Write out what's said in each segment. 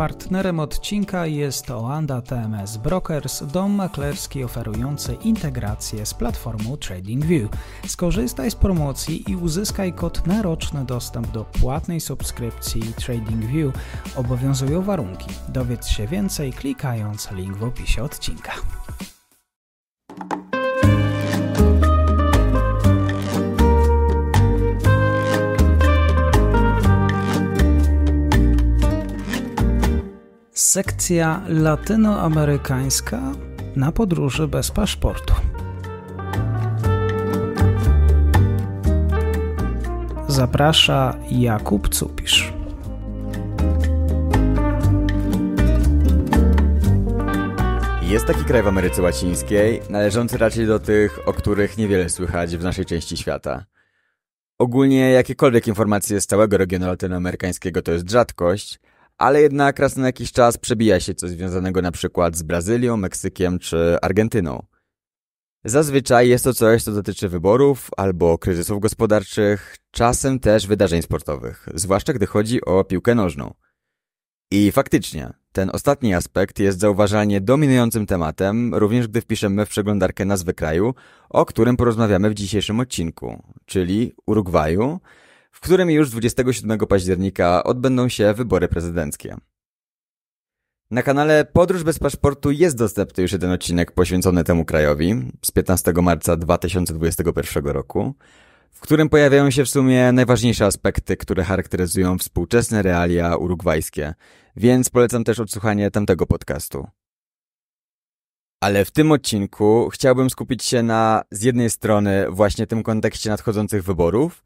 Partnerem odcinka jest Oanda TMS Brokers, dom maklerski oferujący integrację z platformą TradingView. Skorzystaj z promocji i uzyskaj kod na roczny dostęp do płatnej subskrypcji TradingView. Obowiązują warunki. Dowiedz się więcej klikając link w opisie odcinka. Sekcja latynoamerykańska na podróży bez paszportu. Zaprasza Jakub Cupisz. Jest taki kraj w Ameryce Łacińskiej, należący raczej do tych, o których niewiele słychać w naszej części świata. Ogólnie jakiekolwiek informacje z całego regionu latynoamerykańskiego to jest rzadkość, ale jednak raz na jakiś czas przebija się coś związanego na przykład z Brazylią, Meksykiem czy Argentyną. Zazwyczaj jest to coś, co dotyczy wyborów albo kryzysów gospodarczych, czasem też wydarzeń sportowych, zwłaszcza gdy chodzi o piłkę nożną. I faktycznie, ten ostatni aspekt jest zauważalnie dominującym tematem, również gdy wpiszemy w przeglądarkę nazwy kraju, o którym porozmawiamy w dzisiejszym odcinku, czyli Urugwaju, w którym już 27 października odbędą się wybory prezydenckie. Na kanale Podróż bez paszportu jest dostępny już jeden odcinek poświęcony temu krajowi z 15 marca 2021 roku, w którym pojawiają się w sumie najważniejsze aspekty, które charakteryzują współczesne realia urugwajskie, więc polecam też odsłuchanie tamtego podcastu. Ale w tym odcinku chciałbym skupić się na z jednej strony właśnie tym kontekście nadchodzących wyborów,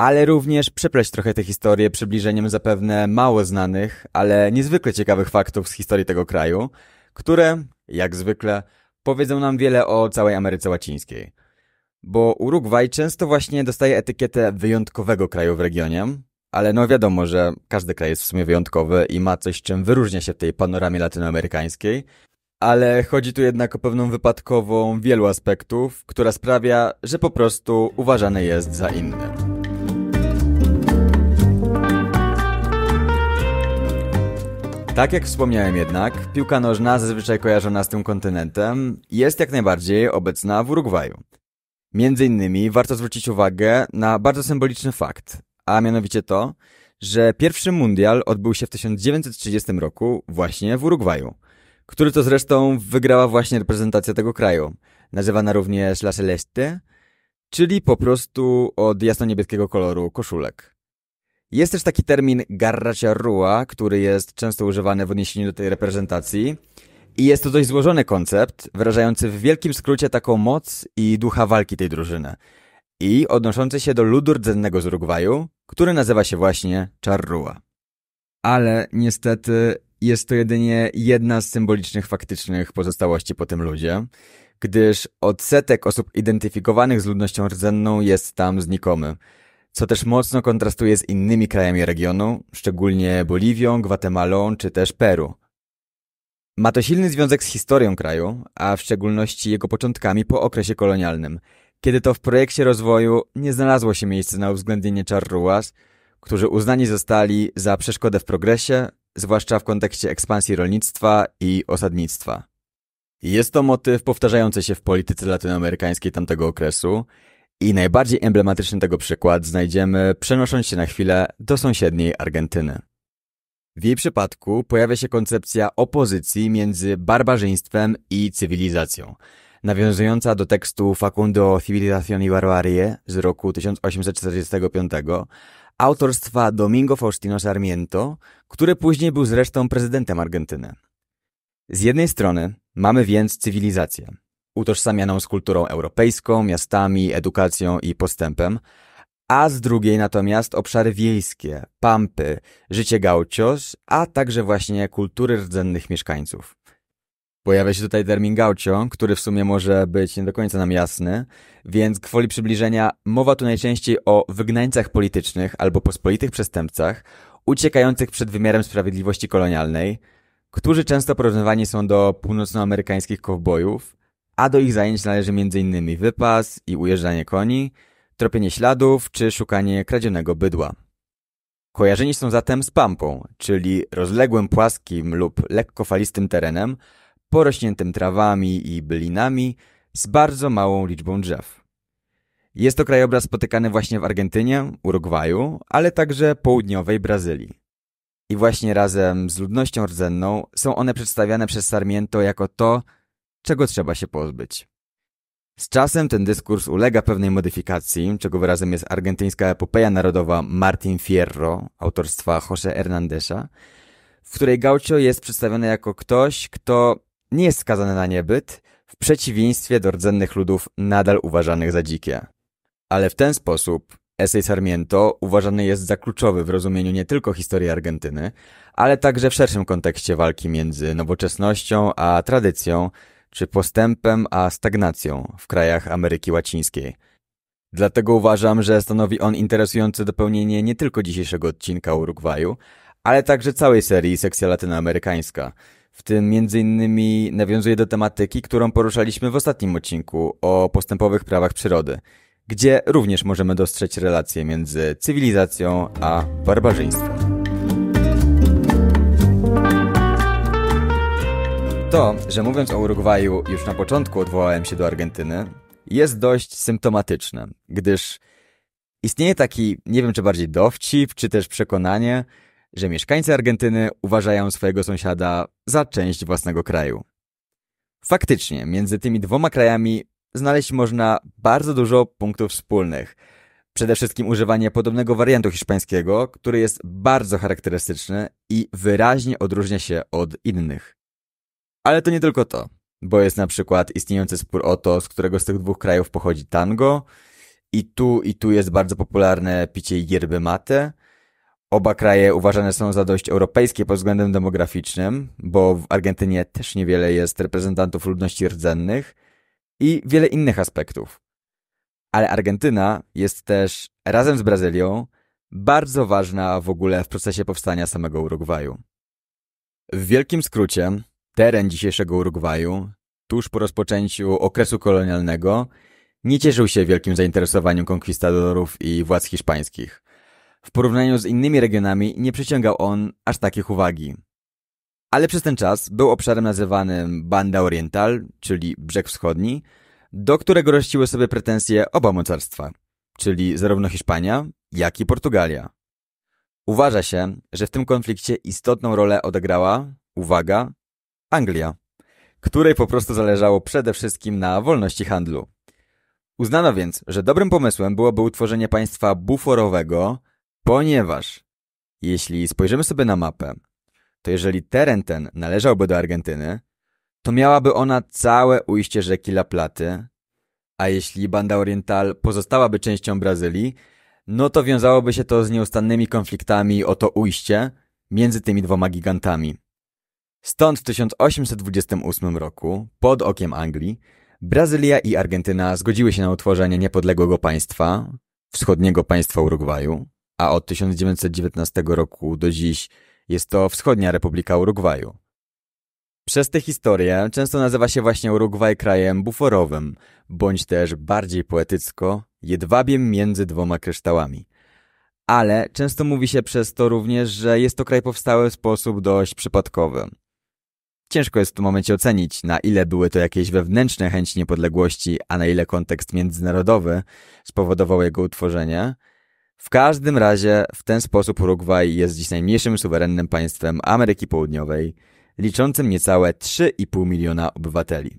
ale również przepleść trochę tę historię przybliżeniem zapewne mało znanych, ale niezwykle ciekawych faktów z historii tego kraju, które, jak zwykle, powiedzą nam wiele o całej Ameryce Łacińskiej. Bo Urugwaj często właśnie dostaje etykietę wyjątkowego kraju w regionie, ale no wiadomo, że każdy kraj jest w sumie wyjątkowy i ma coś, czym wyróżnia się w tej panoramie latynoamerykańskiej, ale chodzi tu jednak o pewną wypadkową wielu aspektów, która sprawia, że po prostu uważany jest za inny. Tak jak wspomniałem jednak, piłka nożna, zazwyczaj kojarzona z tym kontynentem, jest jak najbardziej obecna w Urugwaju. Między innymi warto zwrócić uwagę na bardzo symboliczny fakt, a mianowicie to, że pierwszy mundial odbył się w 1930 roku właśnie w Urugwaju, który to zresztą wygrała właśnie reprezentacja tego kraju, nazywana również La Celeste, czyli po prostu od jasno-niebieskiego koloru koszulek. Jest też taki termin garraciarrua, który jest często używany w odniesieniu do tej reprezentacji. I jest to dość złożony koncept, wyrażający w wielkim skrócie taką moc i ducha walki tej drużyny. I odnoszący się do ludu rdzennego z Urugwaju, który nazywa się właśnie charrua. Ale niestety jest to jedynie jedna z symbolicznych faktycznych pozostałości po tym ludzie, gdyż odsetek osób identyfikowanych z ludnością rdzenną jest tam znikomy – co też mocno kontrastuje z innymi krajami regionu, szczególnie Boliwią, Gwatemalą czy też Peru. Ma to silny związek z historią kraju, a w szczególności jego początkami po okresie kolonialnym, kiedy to w projekcie rozwoju nie znalazło się miejsce na uwzględnienie czarruas, którzy uznani zostali za przeszkodę w progresie, zwłaszcza w kontekście ekspansji rolnictwa i osadnictwa. Jest to motyw powtarzający się w polityce latynoamerykańskiej tamtego okresu, i najbardziej emblematyczny tego przykład znajdziemy przenosząc się na chwilę do sąsiedniej Argentyny. W jej przypadku pojawia się koncepcja opozycji między barbarzyństwem i cywilizacją, nawiązująca do tekstu Facundo Civilización y Barbarie z roku 1845 autorstwa Domingo Faustino Sarmiento, który później był zresztą prezydentem Argentyny. Z jednej strony mamy więc cywilizację, utożsamianą z kulturą europejską, miastami, edukacją i postępem, a z drugiej natomiast obszary wiejskie, pampy, życie gaucios, a także właśnie kultury rdzennych mieszkańców. Pojawia się tutaj termin gaucio, który w sumie może być nie do końca nam jasny, więc kwoli przybliżenia mowa tu najczęściej o wygnańcach politycznych albo pospolitych przestępcach, uciekających przed wymiarem sprawiedliwości kolonialnej, którzy często porównywani są do północnoamerykańskich kowbojów, a do ich zajęć należy m.in. wypas i ujeżdżanie koni, tropienie śladów czy szukanie kradzionego bydła. Kojarzeni są zatem z pampą, czyli rozległym płaskim lub lekko falistym terenem, porośniętym trawami i bylinami z bardzo małą liczbą drzew. Jest to krajobraz spotykany właśnie w Argentynie, Urugwaju, ale także południowej Brazylii. I właśnie razem z ludnością rdzenną są one przedstawiane przez Sarmiento jako to, czego trzeba się pozbyć. Z czasem ten dyskurs ulega pewnej modyfikacji, czego wyrazem jest argentyńska epopeja narodowa Martin Fierro, autorstwa Jose Hernandeza, w której gaucho jest przedstawiony jako ktoś, kto nie jest skazany na niebyt, w przeciwieństwie do rdzennych ludów nadal uważanych za dzikie. Ale w ten sposób esej Sarmiento uważany jest za kluczowy w rozumieniu nie tylko historii Argentyny, ale także w szerszym kontekście walki między nowoczesnością a tradycją, czy postępem, a stagnacją w krajach Ameryki Łacińskiej. Dlatego uważam, że stanowi on interesujące dopełnienie nie tylko dzisiejszego odcinka Urugwaju, ale także całej serii Sekcja Latynoamerykańska. W tym m.in. nawiązuje do tematyki, którą poruszaliśmy w ostatnim odcinku o postępowych prawach przyrody, gdzie również możemy dostrzec relacje między cywilizacją a barbarzyństwem. To, że mówiąc o Urugwaju już na początku odwołałem się do Argentyny, jest dość symptomatyczne, gdyż istnieje taki, nie wiem czy bardziej dowcip, czy też przekonanie, że mieszkańcy Argentyny uważają swojego sąsiada za część własnego kraju. Faktycznie, między tymi dwoma krajami znaleźć można bardzo dużo punktów wspólnych. Przede wszystkim używanie podobnego wariantu hiszpańskiego, który jest bardzo charakterystyczny i wyraźnie odróżnia się od innych. Ale to nie tylko to, bo jest na przykład istniejący spór o to, z którego z tych dwóch krajów pochodzi tango i tu i tu jest bardzo popularne picie yerby mate. Oba kraje uważane są za dość europejskie pod względem demograficznym, bo w Argentynie też niewiele jest reprezentantów ludności rdzennych i wiele innych aspektów. Ale Argentyna jest też, razem z Brazylią, bardzo ważna w ogóle w procesie powstania samego Urugwaju. W wielkim skrócie, Teren dzisiejszego Urugwaju, tuż po rozpoczęciu okresu kolonialnego, nie cieszył się wielkim zainteresowaniem konkwistadorów i władz hiszpańskich. W porównaniu z innymi regionami nie przyciągał on aż takich uwagi. Ale przez ten czas był obszarem nazywanym Banda Oriental, czyli brzeg wschodni, do którego rościły sobie pretensje oba mocarstwa, czyli zarówno Hiszpania, jak i Portugalia. Uważa się, że w tym konflikcie istotną rolę odegrała, uwaga, Anglia, której po prostu zależało przede wszystkim na wolności handlu. Uznano więc, że dobrym pomysłem byłoby utworzenie państwa buforowego, ponieważ jeśli spojrzymy sobie na mapę, to jeżeli teren ten należałby do Argentyny, to miałaby ona całe ujście rzeki La Platy, a jeśli Banda Oriental pozostałaby częścią Brazylii, no to wiązałoby się to z nieustannymi konfliktami o to ujście między tymi dwoma gigantami. Stąd w 1828 roku, pod okiem Anglii, Brazylia i Argentyna zgodziły się na utworzenie niepodległego państwa, wschodniego państwa Urugwaju, a od 1919 roku do dziś jest to Wschodnia Republika Urugwaju. Przez tę historię często nazywa się właśnie Urugwaj krajem buforowym, bądź też bardziej poetycko jedwabiem między dwoma kryształami. Ale często mówi się przez to również, że jest to kraj powstały w sposób dość przypadkowy. Ciężko jest w tym momencie ocenić, na ile były to jakieś wewnętrzne chęci niepodległości, a na ile kontekst międzynarodowy spowodował jego utworzenie. W każdym razie w ten sposób Urugwaj jest dziś najmniejszym suwerennym państwem Ameryki Południowej, liczącym niecałe 3,5 miliona obywateli.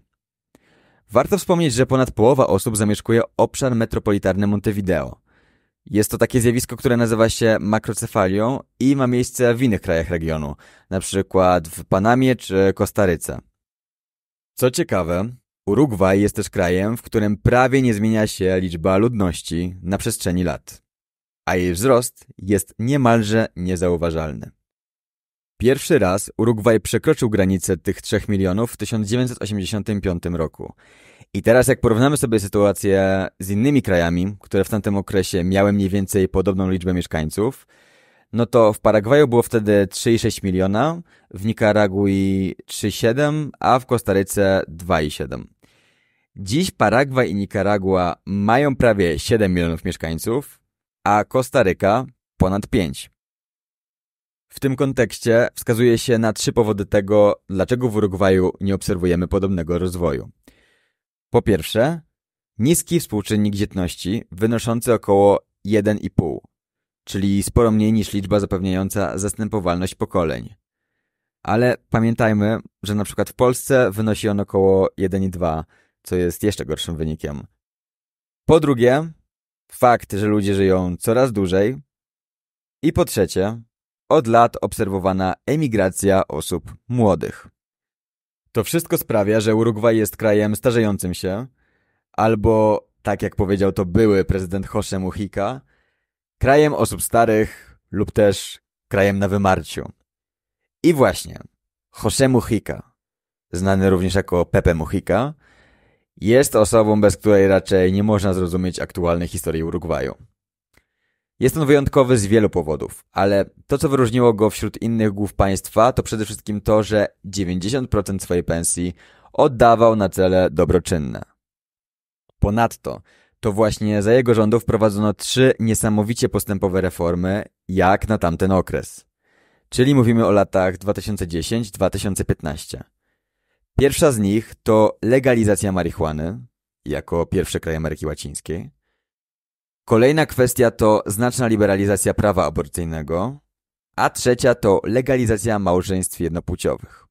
Warto wspomnieć, że ponad połowa osób zamieszkuje obszar metropolitarny Montevideo – jest to takie zjawisko, które nazywa się makrocefalią i ma miejsce w innych krajach regionu, na przykład w Panamie czy Kostaryce. Co ciekawe, Urugwaj jest też krajem, w którym prawie nie zmienia się liczba ludności na przestrzeni lat, a jej wzrost jest niemalże niezauważalny. Pierwszy raz Urugwaj przekroczył granicę tych 3 milionów w 1985 roku i teraz jak porównamy sobie sytuację z innymi krajami, które w tamtym okresie miały mniej więcej podobną liczbę mieszkańców, no to w Paragwaju było wtedy 3,6 miliona, w Nikaragui 3,7, a w Kostaryce 2,7. Dziś Paragwaj i Nikaragua mają prawie 7 milionów mieszkańców, a Kostaryka ponad 5. W tym kontekście wskazuje się na trzy powody tego, dlaczego w Urugwaju nie obserwujemy podobnego rozwoju. Po pierwsze, niski współczynnik dzietności wynoszący około 1,5, czyli sporo mniej niż liczba zapewniająca zastępowalność pokoleń. Ale pamiętajmy, że na przykład w Polsce wynosi on około 1,2, co jest jeszcze gorszym wynikiem. Po drugie, fakt, że ludzie żyją coraz dłużej. I po trzecie, od lat obserwowana emigracja osób młodych. To wszystko sprawia, że Urugwaj jest krajem starzejącym się, albo, tak jak powiedział to były prezydent Jose Mujica, krajem osób starych lub też krajem na wymarciu. I właśnie, Jose Mujica, znany również jako Pepe Mujica, jest osobą, bez której raczej nie można zrozumieć aktualnej historii Urugwaju. Jest on wyjątkowy z wielu powodów, ale to, co wyróżniło go wśród innych głów państwa, to przede wszystkim to, że 90% swojej pensji oddawał na cele dobroczynne. Ponadto, to właśnie za jego rządów prowadzono trzy niesamowicie postępowe reformy, jak na tamten okres. Czyli mówimy o latach 2010-2015. Pierwsza z nich to legalizacja marihuany, jako pierwszy kraj Ameryki Łacińskiej. Kolejna kwestia to znaczna liberalizacja prawa aborcyjnego, a trzecia to legalizacja małżeństw jednopłciowych.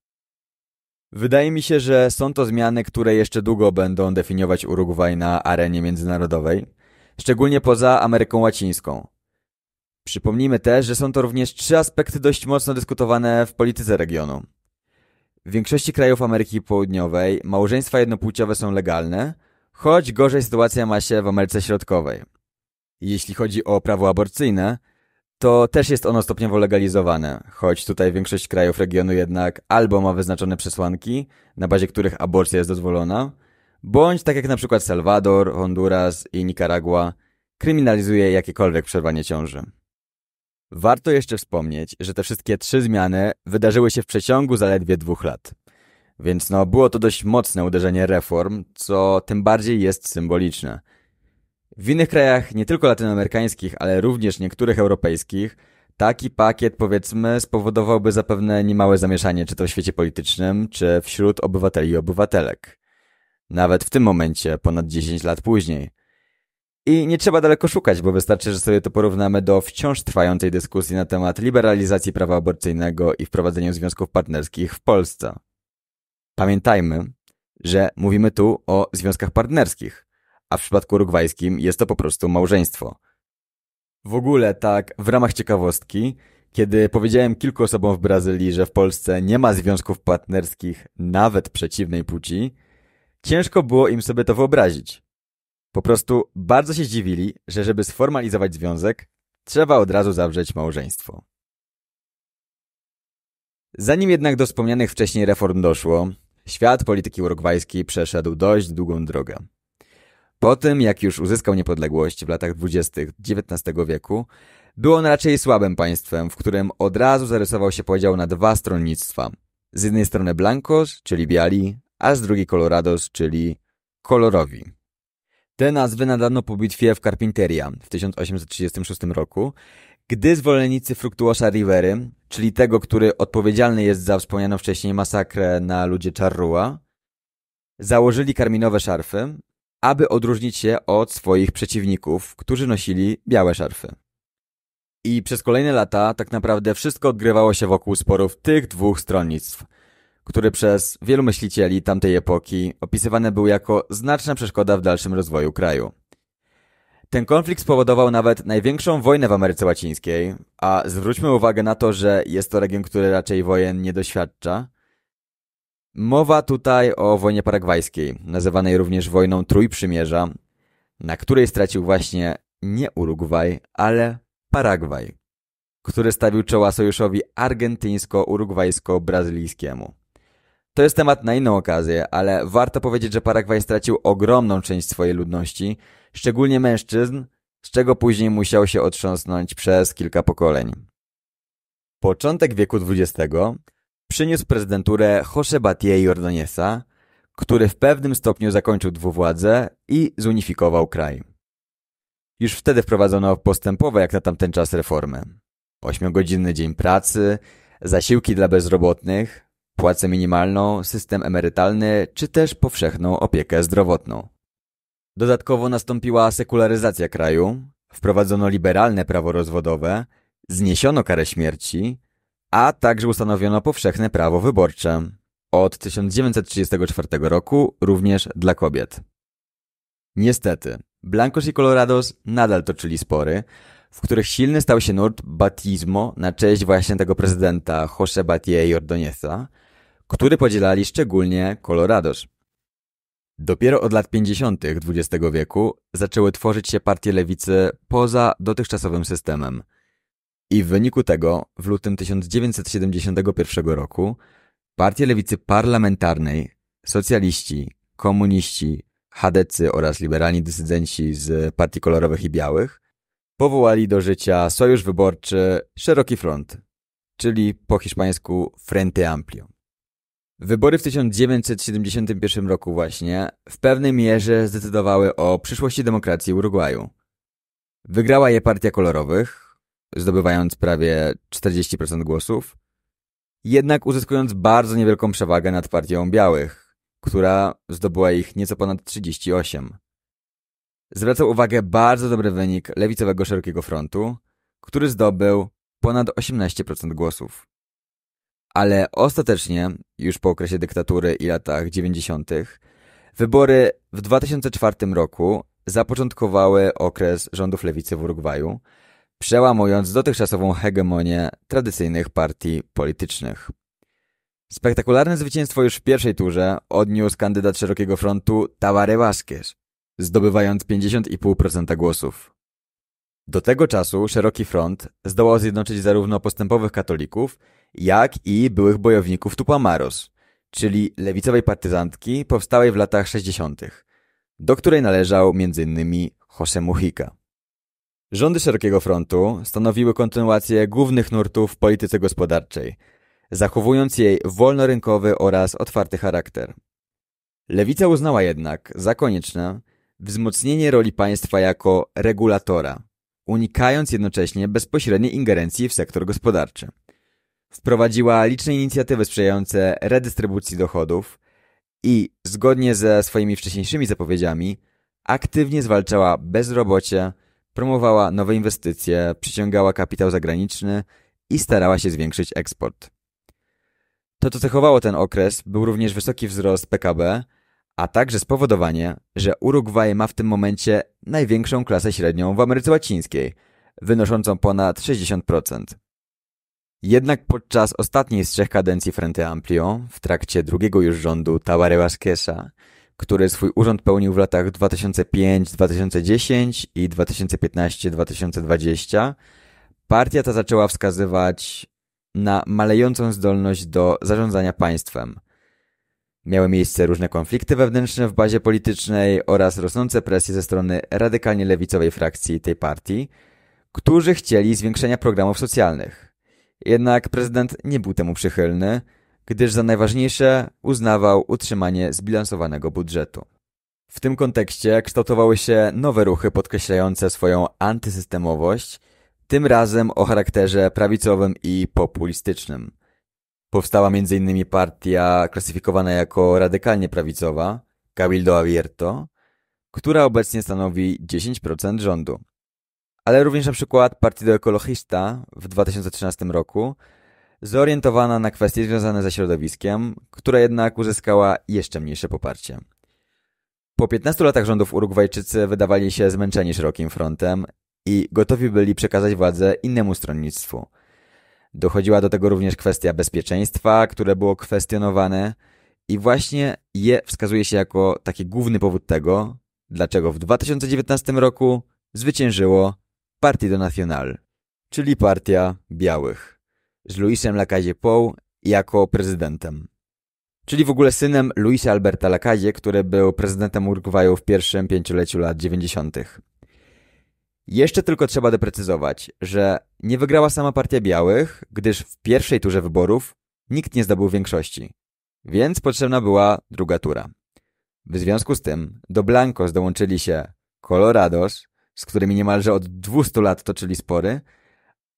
Wydaje mi się, że są to zmiany, które jeszcze długo będą definiować Urugwaj na arenie międzynarodowej, szczególnie poza Ameryką Łacińską. Przypomnijmy też, że są to również trzy aspekty dość mocno dyskutowane w polityce regionu. W większości krajów Ameryki Południowej małżeństwa jednopłciowe są legalne, choć gorzej sytuacja ma się w Ameryce Środkowej, jeśli chodzi o prawo aborcyjne, to też jest ono stopniowo legalizowane, choć tutaj większość krajów regionu jednak albo ma wyznaczone przesłanki, na bazie których aborcja jest dozwolona, bądź tak jak na przykład Salwador, Honduras i Nikaragua, kryminalizuje jakiekolwiek przerwanie ciąży. Warto jeszcze wspomnieć, że te wszystkie trzy zmiany wydarzyły się w przeciągu zaledwie dwóch lat. Więc no, było to dość mocne uderzenie reform, co tym bardziej jest symboliczne – w innych krajach, nie tylko latynoamerykańskich, ale również niektórych europejskich, taki pakiet, powiedzmy, spowodowałby zapewne niemałe zamieszanie czy to w świecie politycznym, czy wśród obywateli i obywatelek. Nawet w tym momencie, ponad 10 lat później. I nie trzeba daleko szukać, bo wystarczy, że sobie to porównamy do wciąż trwającej dyskusji na temat liberalizacji prawa aborcyjnego i wprowadzenia związków partnerskich w Polsce. Pamiętajmy, że mówimy tu o związkach partnerskich, a w przypadku urugwajskim jest to po prostu małżeństwo. W ogóle tak, w ramach ciekawostki, kiedy powiedziałem kilku osobom w Brazylii, że w Polsce nie ma związków partnerskich nawet przeciwnej płci, ciężko było im sobie to wyobrazić. Po prostu bardzo się zdziwili, że żeby sformalizować związek, trzeba od razu zawrzeć małżeństwo. Zanim jednak do wspomnianych wcześniej reform doszło, świat polityki urugwajskiej przeszedł dość długą drogę. Po tym, jak już uzyskał niepodległość w latach dwudziestych XIX wieku, był on raczej słabym państwem, w którym od razu zarysował się podział na dwa stronnictwa. Z jednej strony blancos, czyli biali, a z drugiej colorados, czyli kolorowi. Te nazwy nadano po bitwie w Carpinteria w 1836 roku, gdy zwolennicy Fructuosa Rivery, czyli tego, który odpowiedzialny jest za wspomnianą wcześniej masakrę na ludzie Charrua, założyli karminowe szarfy, aby odróżnić się od swoich przeciwników, którzy nosili białe szarfy. I przez kolejne lata tak naprawdę wszystko odgrywało się wokół sporów tych dwóch stronnictw, które przez wielu myślicieli tamtej epoki opisywane były jako znaczna przeszkoda w dalszym rozwoju kraju. Ten konflikt spowodował nawet największą wojnę w Ameryce Łacińskiej, a zwróćmy uwagę na to, że jest to region, który raczej wojen nie doświadcza – Mowa tutaj o wojnie paragwajskiej, nazywanej również wojną Trójprzymierza, na której stracił właśnie nie Urugwaj, ale Paragwaj, który stawił czoła sojuszowi argentyńsko-urugwajsko-brazylijskiemu. To jest temat na inną okazję, ale warto powiedzieć, że Paragwaj stracił ogromną część swojej ludności, szczególnie mężczyzn, z czego później musiał się otrząsnąć przez kilka pokoleń. Początek wieku XX przyniósł prezydenturę José Batiei Ordonesa, który w pewnym stopniu zakończył dwuwładzę i zunifikował kraj. Już wtedy wprowadzono postępowe jak na tamten czas reformy. Ośmiogodzinny dzień pracy, zasiłki dla bezrobotnych, płacę minimalną, system emerytalny czy też powszechną opiekę zdrowotną. Dodatkowo nastąpiła sekularyzacja kraju, wprowadzono liberalne prawo rozwodowe, zniesiono karę śmierci, a także ustanowiono powszechne prawo wyborcze. Od 1934 roku również dla kobiet. Niestety, Blancos i Colorados nadal toczyli spory, w których silny stał się nurt Batismo na cześć właśnie tego prezydenta Jose Batie i Ordoneza, który podzielali szczególnie Colorados. Dopiero od lat 50. XX wieku zaczęły tworzyć się partie lewicy poza dotychczasowym systemem – i w wyniku tego w lutym 1971 roku partie lewicy parlamentarnej, socjaliści, komuniści, chadecy oraz liberalni dysydenci z partii kolorowych i białych powołali do życia Sojusz Wyborczy Szeroki Front, czyli po hiszpańsku Frente Amplio. Wybory w 1971 roku właśnie w pewnej mierze zdecydowały o przyszłości demokracji Urugwaju. Wygrała je Partia Kolorowych, zdobywając prawie 40% głosów, jednak uzyskując bardzo niewielką przewagę nad partią białych, która zdobyła ich nieco ponad 38. Zwracał uwagę bardzo dobry wynik lewicowego szerokiego frontu, który zdobył ponad 18% głosów. Ale ostatecznie, już po okresie dyktatury i latach 90., wybory w 2004 roku zapoczątkowały okres rządów lewicy w Urugwaju, przełamując dotychczasową hegemonię tradycyjnych partii politycznych. Spektakularne zwycięstwo już w pierwszej turze odniósł kandydat Szerokiego Frontu Tabaré Vázquez, zdobywając 50,5% głosów. Do tego czasu Szeroki Front zdołał zjednoczyć zarówno postępowych katolików, jak i byłych bojowników Tupamaros, czyli lewicowej partyzantki powstałej w latach 60., do której należał m.in. Jose Mujica. Rządy Szerokiego Frontu stanowiły kontynuację głównych nurtów w polityce gospodarczej, zachowując jej wolnorynkowy oraz otwarty charakter. Lewica uznała jednak za konieczne wzmocnienie roli państwa jako regulatora, unikając jednocześnie bezpośredniej ingerencji w sektor gospodarczy. Wprowadziła liczne inicjatywy sprzyjające redystrybucji dochodów i, zgodnie ze swoimi wcześniejszymi zapowiedziami, aktywnie zwalczała bezrobocie, Promowała nowe inwestycje, przyciągała kapitał zagraniczny i starała się zwiększyć eksport. To, co cechowało ten okres, był również wysoki wzrost PKB, a także spowodowanie, że Urugwaj ma w tym momencie największą klasę średnią w Ameryce Łacińskiej, wynoszącą ponad 60%. Jednak podczas ostatniej z trzech kadencji Frente Amplio, w trakcie drugiego już rządu Tabaré Vázqueza, który swój urząd pełnił w latach 2005-2010 i 2015-2020, partia ta zaczęła wskazywać na malejącą zdolność do zarządzania państwem. Miały miejsce różne konflikty wewnętrzne w bazie politycznej oraz rosnące presje ze strony radykalnie lewicowej frakcji tej partii, którzy chcieli zwiększenia programów socjalnych. Jednak prezydent nie był temu przychylny, gdyż za najważniejsze uznawał utrzymanie zbilansowanego budżetu. W tym kontekście kształtowały się nowe ruchy podkreślające swoją antysystemowość, tym razem o charakterze prawicowym i populistycznym. Powstała m.in. partia klasyfikowana jako radykalnie prawicowa, Cabildo Abierto, która obecnie stanowi 10% rządu. Ale również na przykład Partido Ecologista w 2013 roku zorientowana na kwestie związane ze środowiskiem, która jednak uzyskała jeszcze mniejsze poparcie. Po 15 latach rządów Urugwajczycy wydawali się zmęczeni szerokim frontem i gotowi byli przekazać władzę innemu stronnictwu. Dochodziła do tego również kwestia bezpieczeństwa, które było kwestionowane i właśnie je wskazuje się jako taki główny powód tego, dlaczego w 2019 roku zwyciężyło Partido Nacional, czyli Partia Białych z Louisem Lacazie Pou jako prezydentem. Czyli w ogóle synem Luisa Alberta Lacazie, który był prezydentem Urugwaju w pierwszym pięcioleciu lat 90. Jeszcze tylko trzeba doprecyzować, że nie wygrała sama Partia Białych, gdyż w pierwszej turze wyborów nikt nie zdobył większości, więc potrzebna była druga tura. W związku z tym do Blancos dołączyli się Colorados, z którymi niemalże od 200 lat toczyli spory,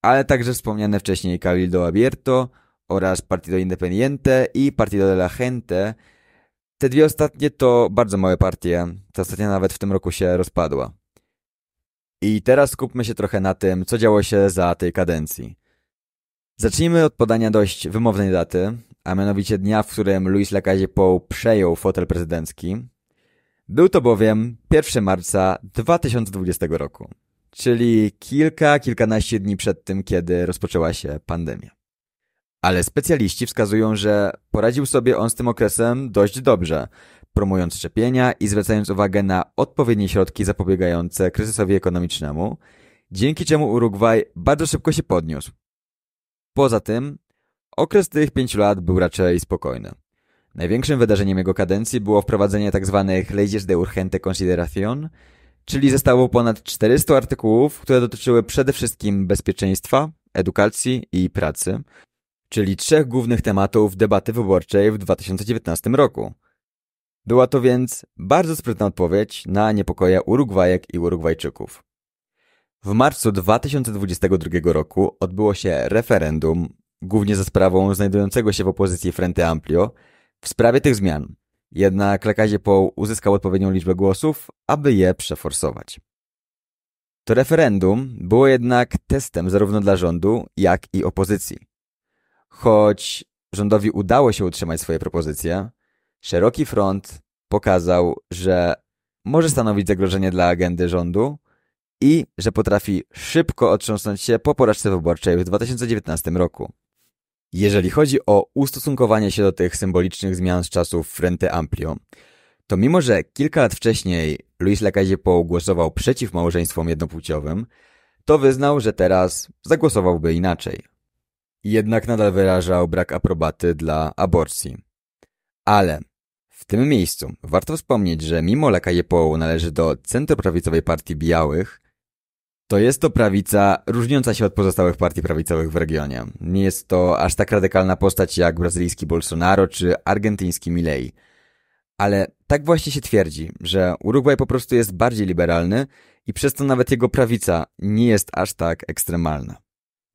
ale także wspomniane wcześniej Cabildo Abierto oraz Partido Independiente i Partido de la Gente. Te dwie ostatnie to bardzo małe partie, ta ostatnia nawet w tym roku się rozpadła. I teraz skupmy się trochę na tym, co działo się za tej kadencji. Zacznijmy od podania dość wymownej daty, a mianowicie dnia, w którym Luis Lacaze Pou przejął fotel prezydencki. Był to bowiem 1 marca 2020 roku czyli kilka, kilkanaście dni przed tym, kiedy rozpoczęła się pandemia. Ale specjaliści wskazują, że poradził sobie on z tym okresem dość dobrze, promując szczepienia i zwracając uwagę na odpowiednie środki zapobiegające kryzysowi ekonomicznemu, dzięki czemu Urugwaj bardzo szybko się podniósł. Poza tym, okres tych pięciu lat był raczej spokojny. Największym wydarzeniem jego kadencji było wprowadzenie tzw. Tak leyes de urgente consideración, czyli zostało ponad 400 artykułów, które dotyczyły przede wszystkim bezpieczeństwa, edukacji i pracy, czyli trzech głównych tematów debaty wyborczej w 2019 roku. Była to więc bardzo sprytna odpowiedź na niepokoje Urugwajek i Urugwajczyków. W marcu 2022 roku odbyło się referendum, głównie za sprawą znajdującego się w opozycji Frente Amplio, w sprawie tych zmian, jednak Lekazie Poł uzyskał odpowiednią liczbę głosów, aby je przeforsować. To referendum było jednak testem zarówno dla rządu, jak i opozycji. Choć rządowi udało się utrzymać swoje propozycje, szeroki front pokazał, że może stanowić zagrożenie dla agendy rządu i że potrafi szybko otrząsnąć się po porażce wyborczej w 2019 roku. Jeżeli chodzi o ustosunkowanie się do tych symbolicznych zmian z czasów Frente Amplio, to mimo, że kilka lat wcześniej Luis lacaille głosował przeciw małżeństwom jednopłciowym, to wyznał, że teraz zagłosowałby inaczej. Jednak nadal wyrażał brak aprobaty dla aborcji. Ale w tym miejscu warto wspomnieć, że mimo Lacaille-Pou należy do centroprawicowej partii białych, to jest to prawica różniąca się od pozostałych partii prawicowych w regionie. Nie jest to aż tak radykalna postać jak brazylijski Bolsonaro czy argentyński Milei. Ale tak właśnie się twierdzi, że Urugwaj po prostu jest bardziej liberalny i przez to nawet jego prawica nie jest aż tak ekstremalna.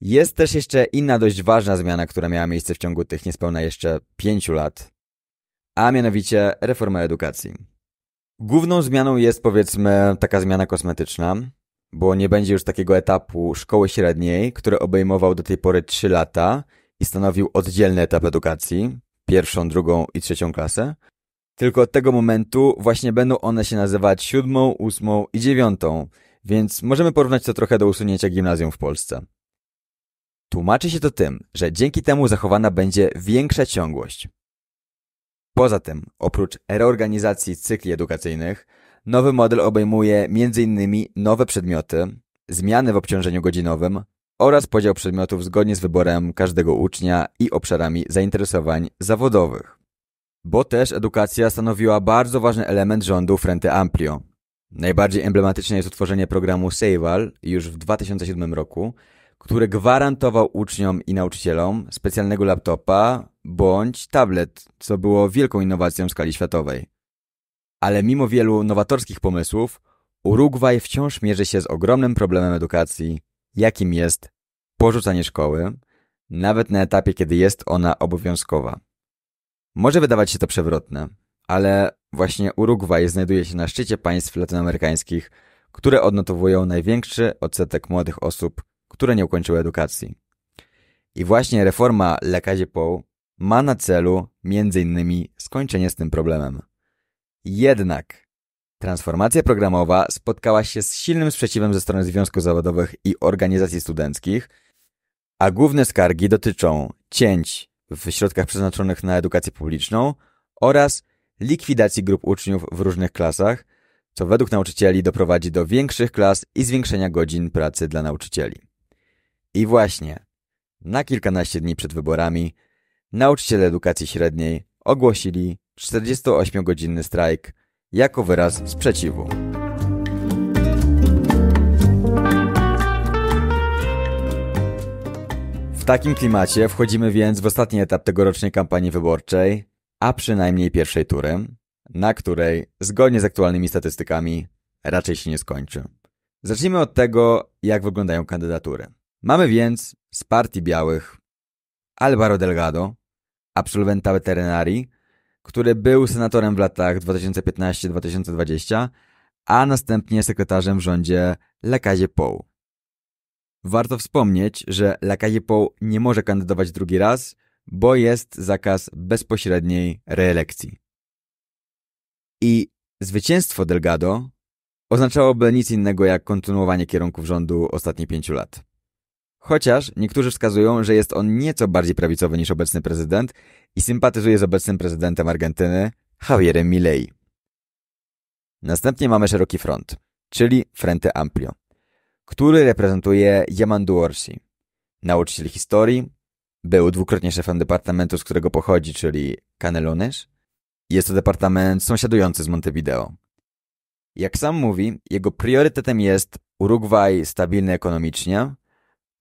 Jest też jeszcze inna dość ważna zmiana, która miała miejsce w ciągu tych niespełna jeszcze pięciu lat, a mianowicie reforma edukacji. Główną zmianą jest powiedzmy taka zmiana kosmetyczna, bo nie będzie już takiego etapu szkoły średniej, który obejmował do tej pory 3 lata i stanowił oddzielny etap edukacji, pierwszą, drugą i trzecią klasę, tylko od tego momentu właśnie będą one się nazywać siódmą, ósmą i dziewiątą, więc możemy porównać to trochę do usunięcia gimnazjum w Polsce. Tłumaczy się to tym, że dzięki temu zachowana będzie większa ciągłość. Poza tym, oprócz reorganizacji cykli edukacyjnych, Nowy model obejmuje m.in. nowe przedmioty, zmiany w obciążeniu godzinowym oraz podział przedmiotów zgodnie z wyborem każdego ucznia i obszarami zainteresowań zawodowych. Bo też edukacja stanowiła bardzo ważny element rządu Frente Amplio. Najbardziej emblematyczne jest utworzenie programu Seival już w 2007 roku, który gwarantował uczniom i nauczycielom specjalnego laptopa bądź tablet, co było wielką innowacją w skali światowej. Ale mimo wielu nowatorskich pomysłów, Urugwaj wciąż mierzy się z ogromnym problemem edukacji, jakim jest porzucanie szkoły, nawet na etapie, kiedy jest ona obowiązkowa. Może wydawać się to przewrotne, ale właśnie Urugwaj znajduje się na szczycie państw latynoamerykańskich, które odnotowują największy odsetek młodych osób, które nie ukończyły edukacji. I właśnie reforma La Cazie ma na celu m.in. skończenie z tym problemem. Jednak transformacja programowa spotkała się z silnym sprzeciwem ze strony związków zawodowych i organizacji studenckich, a główne skargi dotyczą cięć w środkach przeznaczonych na edukację publiczną oraz likwidacji grup uczniów w różnych klasach, co według nauczycieli doprowadzi do większych klas i zwiększenia godzin pracy dla nauczycieli. I właśnie, na kilkanaście dni przed wyborami, nauczyciele edukacji średniej ogłosili 48-godzinny strajk jako wyraz sprzeciwu. W takim klimacie wchodzimy więc w ostatni etap tegorocznej kampanii wyborczej, a przynajmniej pierwszej tury, na której, zgodnie z aktualnymi statystykami, raczej się nie skończy. Zacznijmy od tego, jak wyglądają kandydatury. Mamy więc z Partii Białych Alvaro Delgado, absolwenta weterynarii, który był senatorem w latach 2015-2020, a następnie sekretarzem w rządzie Lekazie Pou. Warto wspomnieć, że Lekazie Pou nie może kandydować drugi raz, bo jest zakaz bezpośredniej reelekcji. I zwycięstwo Delgado oznaczałoby nic innego jak kontynuowanie kierunków rządu ostatnich pięciu lat. Chociaż niektórzy wskazują, że jest on nieco bardziej prawicowy niż obecny prezydent i sympatyzuje z obecnym prezydentem Argentyny, Javierem Milei. Następnie mamy szeroki front, czyli Frente Amplio, który reprezentuje Yamandu Duorsi, nauczyciel historii, był dwukrotnie szefem departamentu, z którego pochodzi, czyli Canelones. Jest to departament sąsiadujący z Montevideo. Jak sam mówi, jego priorytetem jest Urugwaj stabilny ekonomicznie,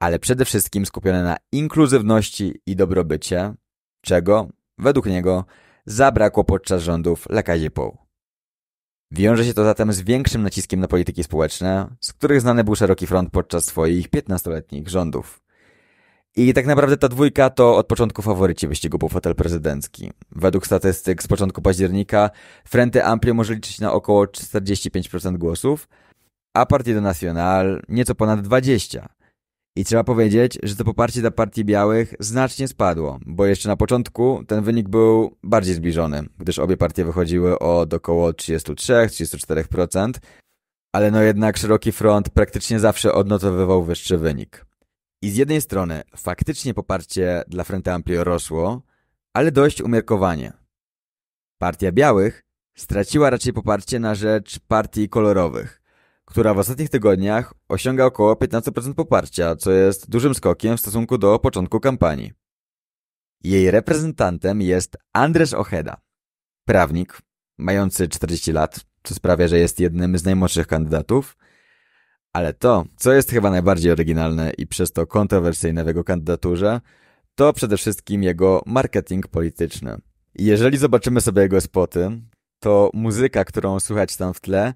ale przede wszystkim skupione na inkluzywności i dobrobycie, czego, według niego, zabrakło podczas rządów Lekazipoł. Wiąże się to zatem z większym naciskiem na polityki społeczne, z których znany był szeroki front podczas swoich 15-letnich rządów. I tak naprawdę ta dwójka to od początku faworyci wyścigu po fotel prezydencki. Według statystyk z początku października Frente Amplio może liczyć na około 45% głosów, a Partido Nacional nieco ponad 20%, i trzeba powiedzieć, że to poparcie dla Partii Białych znacznie spadło, bo jeszcze na początku ten wynik był bardziej zbliżony, gdyż obie partie wychodziły od około 33-34%, ale no jednak szeroki front praktycznie zawsze odnotowywał wyższy wynik. I z jednej strony faktycznie poparcie dla Frente Amplio rosło, ale dość umiarkowanie. Partia Białych straciła raczej poparcie na rzecz partii kolorowych – która w ostatnich tygodniach osiąga około 15% poparcia, co jest dużym skokiem w stosunku do początku kampanii. Jej reprezentantem jest Andrzej Ocheda, prawnik mający 40 lat, co sprawia, że jest jednym z najmłodszych kandydatów, ale to, co jest chyba najbardziej oryginalne i przez to kontrowersyjne w jego kandydaturze, to przede wszystkim jego marketing polityczny. Jeżeli zobaczymy sobie jego spoty, to muzyka, którą słychać tam w tle,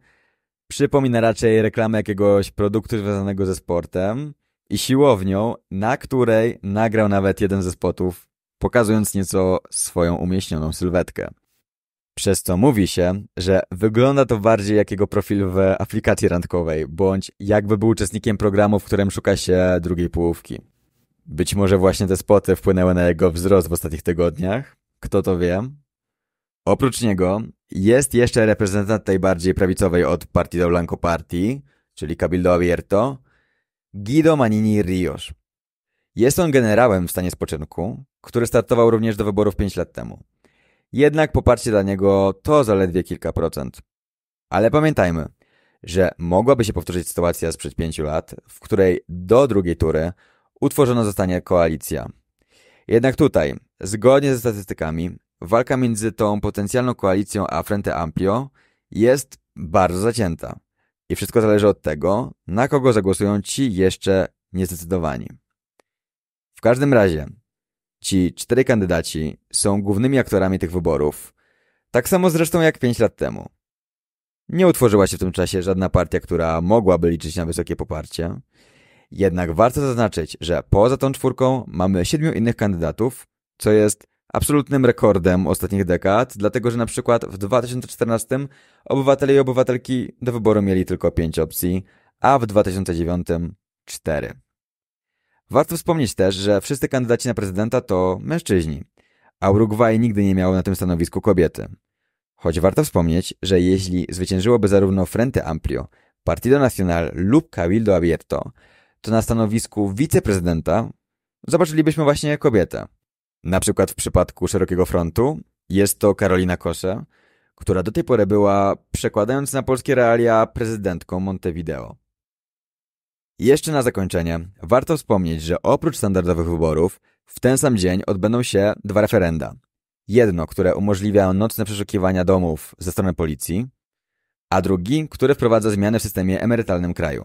Przypomina raczej reklamę jakiegoś produktu związanego ze sportem i siłownią, na której nagrał nawet jeden ze spotów, pokazując nieco swoją umieśnioną sylwetkę. Przez co mówi się, że wygląda to bardziej jak jego profil w aplikacji randkowej, bądź jakby był uczestnikiem programu, w którym szuka się drugiej połówki. Być może właśnie te spoty wpłynęły na jego wzrost w ostatnich tygodniach? Kto to wie? Oprócz niego jest jeszcze reprezentant tej bardziej prawicowej od Partido Blanco Party, czyli Cabildo Abierto, Guido Manini Rios. Jest on generałem w stanie spoczynku, który startował również do wyborów 5 lat temu. Jednak poparcie dla niego to zaledwie kilka procent. Ale pamiętajmy, że mogłaby się powtórzyć sytuacja sprzed 5 lat, w której do drugiej tury utworzona zostanie koalicja. Jednak tutaj, zgodnie ze statystykami, walka między tą potencjalną koalicją a Frente Amplio jest bardzo zacięta. I wszystko zależy od tego, na kogo zagłosują ci jeszcze niezdecydowani. W każdym razie, ci cztery kandydaci są głównymi aktorami tych wyborów, tak samo zresztą jak pięć lat temu. Nie utworzyła się w tym czasie żadna partia, która mogłaby liczyć na wysokie poparcie. Jednak warto zaznaczyć, że poza tą czwórką mamy siedmiu innych kandydatów, co jest absolutnym rekordem ostatnich dekad, dlatego że na przykład w 2014 obywatele i obywatelki do wyboru mieli tylko 5 opcji, a w 2009 4. Warto wspomnieć też, że wszyscy kandydaci na prezydenta to mężczyźni, a Urugwaj nigdy nie miał na tym stanowisku kobiety. Choć warto wspomnieć, że jeśli zwyciężyłoby zarówno Frente Amplio, Partido Nacional lub Cabildo Abierto, to na stanowisku wiceprezydenta zobaczylibyśmy właśnie kobietę. Na przykład w przypadku Szerokiego Frontu jest to Karolina Kosze, która do tej pory była, przekładając na polskie realia, prezydentką Montevideo. Jeszcze na zakończenie warto wspomnieć, że oprócz standardowych wyborów w ten sam dzień odbędą się dwa referenda. Jedno, które umożliwia nocne przeszukiwania domów ze strony policji, a drugi, które wprowadza zmiany w systemie emerytalnym kraju.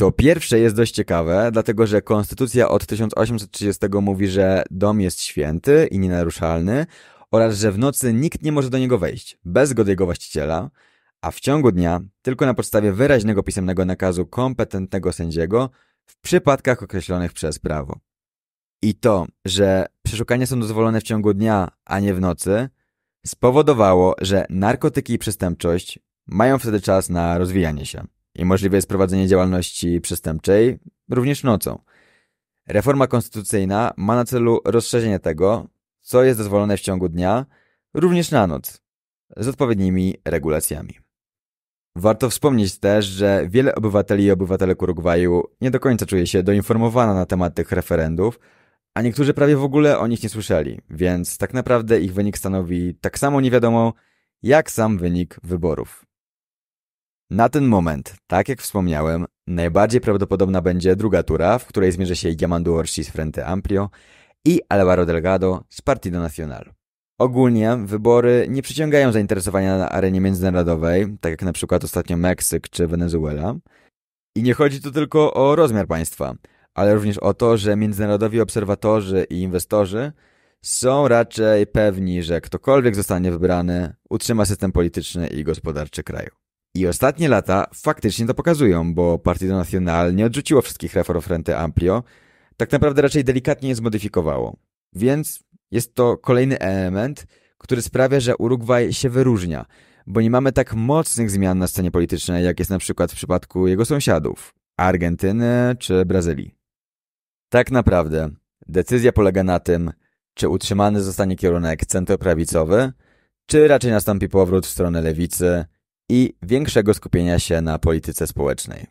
To pierwsze jest dość ciekawe, dlatego że konstytucja od 1830 mówi, że dom jest święty i nienaruszalny oraz że w nocy nikt nie może do niego wejść bez zgody jego właściciela, a w ciągu dnia tylko na podstawie wyraźnego pisemnego nakazu kompetentnego sędziego w przypadkach określonych przez prawo. I to, że przeszukania są dozwolone w ciągu dnia, a nie w nocy, spowodowało, że narkotyki i przestępczość mają wtedy czas na rozwijanie się i możliwe jest prowadzenie działalności przestępczej również nocą. Reforma konstytucyjna ma na celu rozszerzenie tego, co jest dozwolone w ciągu dnia, również na noc, z odpowiednimi regulacjami. Warto wspomnieć też, że wiele obywateli i obywatelek Urugwaju nie do końca czuje się doinformowana na temat tych referendów, a niektórzy prawie w ogóle o nich nie słyszeli, więc tak naprawdę ich wynik stanowi tak samo niewiadomo, jak sam wynik wyborów. Na ten moment, tak jak wspomniałem, najbardziej prawdopodobna będzie druga tura, w której zmierzy się Yamandu Orsi z Frente Amplio i Alvaro Delgado z Partido Nacional. Ogólnie wybory nie przyciągają zainteresowania na arenie międzynarodowej, tak jak na przykład ostatnio Meksyk czy Wenezuela. I nie chodzi tu tylko o rozmiar państwa, ale również o to, że międzynarodowi obserwatorzy i inwestorzy są raczej pewni, że ktokolwiek zostanie wybrany, utrzyma system polityczny i gospodarczy kraju. I ostatnie lata faktycznie to pokazują, bo Partido Nacional nie odrzuciło wszystkich reform Frente Amplio, tak naprawdę raczej delikatnie je zmodyfikowało. Więc jest to kolejny element, który sprawia, że Urugwaj się wyróżnia, bo nie mamy tak mocnych zmian na scenie politycznej, jak jest na przykład w przypadku jego sąsiadów, Argentyny czy Brazylii. Tak naprawdę decyzja polega na tym, czy utrzymany zostanie kierunek centroprawicowy, czy raczej nastąpi powrót w stronę lewicy – i większego skupienia się na polityce społecznej.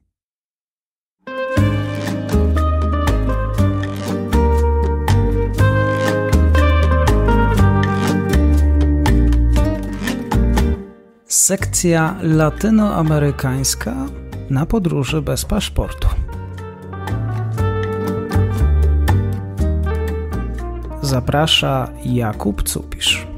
Sekcja latynoamerykańska na podróży bez paszportu. Zaprasza Jakub Cupisz.